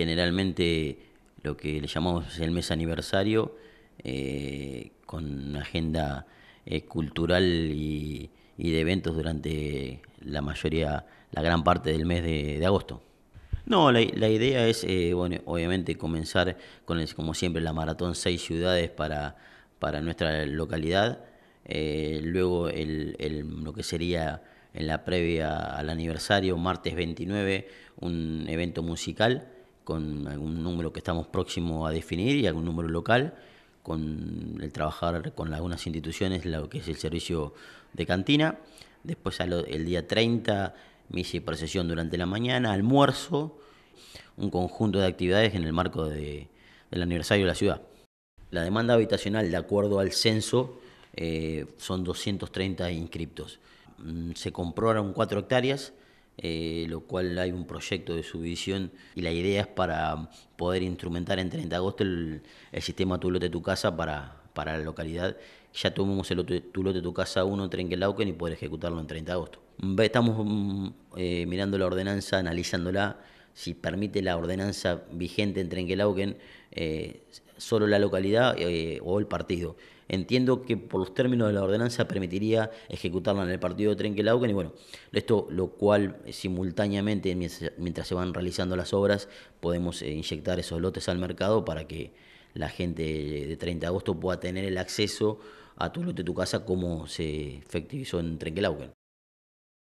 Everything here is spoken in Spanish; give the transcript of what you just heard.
generalmente lo que le llamamos el mes aniversario, eh, con una agenda eh, cultural y, de eventos durante la mayoría, la gran parte del mes de, agosto. No, la, idea es, eh, bueno, obviamente comenzar con, como siempre, la maratón seis ciudades para, nuestra localidad. luego el, lo que sería en la previa al aniversario, martes 29, un evento musical con algún número que estamos próximos a definir y algún número local, con el trabajar con algunas instituciones, lo que es el servicio de cantina. Después el día 30, misa y procesión durante la mañana, almuerzo, un conjunto de actividades en el marco del aniversario de la ciudad. La demanda habitacional, de acuerdo al censo, eh, son 230 inscriptos. Mm, se compraron 4 hectáreas, eh, lo cual hay un proyecto de subdivisión y la idea es para poder instrumentar en 30 de agosto el, sistema Tu Lote Tu Casa para, para la localidad. Ya tomamos el Tu Lote Tu Casa 1 Trenquelauquen y poder ejecutarlo en 30 de agosto. Estamos mm, eh, mirando la ordenanza, analizándola. Si permite la ordenanza vigente en Trenquelauquen, eh, solo la localidad o el partido. Entiendo que por los términos de la ordenanza permitiría ejecutarla en el partido de Trenquelauquen y bueno, esto lo cual eh, simultáneamente mientras se van realizando las obras podemos eh, inyectar esos lotes al mercado para que la gente de 30 de agosto pueda tener el acceso a tu lote, tu casa, como se efectivizó en Trenquelauquen.